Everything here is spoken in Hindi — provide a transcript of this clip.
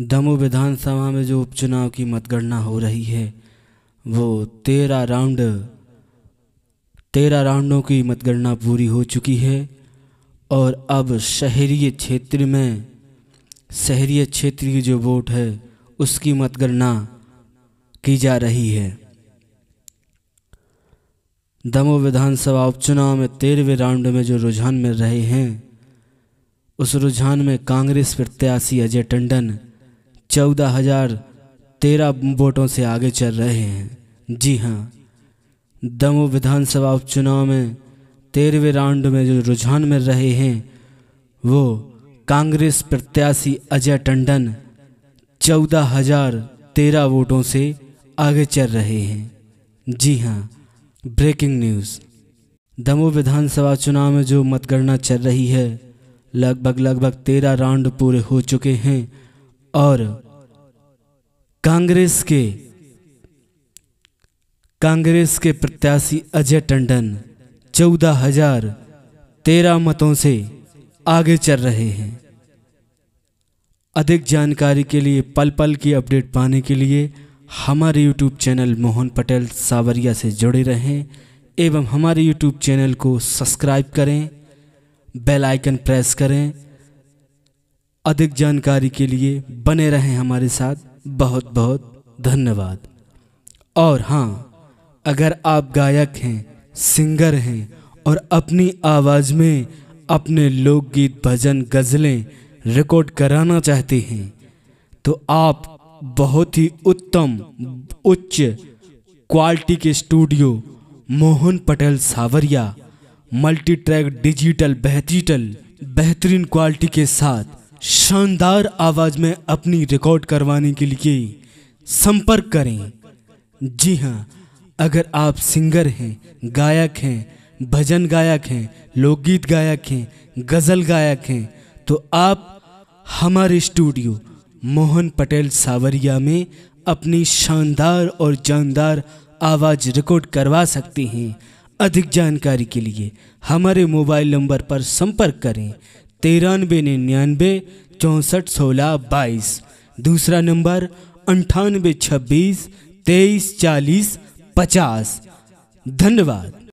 दमो विधानसभा में जो उपचुनाव की मतगणना हो रही है वो तेरह राउंड तेरह राउंडों की मतगणना पूरी हो चुकी है और अब शहरीय क्षेत्र में शहरीय क्षेत्र की जो वोट है उसकी मतगणना की जा रही है दमो विधानसभा उपचुनाव में तेरहवें राउंड में जो रुझान मिल रहे हैं उस रुझान में कांग्रेस प्रत्याशी अजय टंडन चौदह हजार तेरह वोटों से आगे चल रहे हैं जी हाँ दमो विधानसभा उपचुनाव में तेरहवें राउंड में जो रुझान में रहे हैं वो कांग्रेस प्रत्याशी अजय टंडन चौदह हजार तेरह वोटों से आगे चल रहे हैं जी हाँ ब्रेकिंग न्यूज़ दमो विधानसभा चुनाव में जो मतगणना चल रही है लगभग लगभग तेरह राउंड पूरे हो चुके हैं और कांग्रेस के कांग्रेस के प्रत्याशी अजय टंडन चौदह हजार तेरह मतों से आगे चल रहे हैं अधिक जानकारी के लिए पल पल की अपडेट पाने के लिए हमारे YouTube चैनल मोहन पटेल सावरिया से जुड़े रहें एवं हमारे YouTube चैनल को सब्सक्राइब करें बेल आइकन प्रेस करें अधिक जानकारी के लिए बने रहें हमारे साथ बहुत बहुत धन्यवाद और हाँ अगर आप गायक हैं सिंगर हैं और अपनी आवाज़ में अपने लोकगीत भजन गज़लें रिकॉर्ड कराना चाहते हैं तो आप बहुत ही उत्तम उच्च क्वालिटी के स्टूडियो मोहन पटेल सावरिया मल्टी ट्रैक डिजिटल बेहतरीन बेहतरीन क्वालिटी के साथ शानदार आवाज़ में अपनी रिकॉर्ड करवाने के लिए संपर्क करें जी हाँ अगर आप सिंगर हैं गायक हैं भजन गायक हैं लोकगीत गायक हैं गज़ल गायक हैं तो आप हमारे स्टूडियो मोहन पटेल सावरिया में अपनी शानदार और जानदार आवाज़ रिकॉर्ड करवा सकते हैं अधिक जानकारी के लिए हमारे मोबाइल नंबर पर संपर्क करें तिरानवे निन्यानवे चौंसठ सोलह बाईस दूसरा नंबर अंठानवे छब्बीस तेईस चालीस पचास धन्यवाद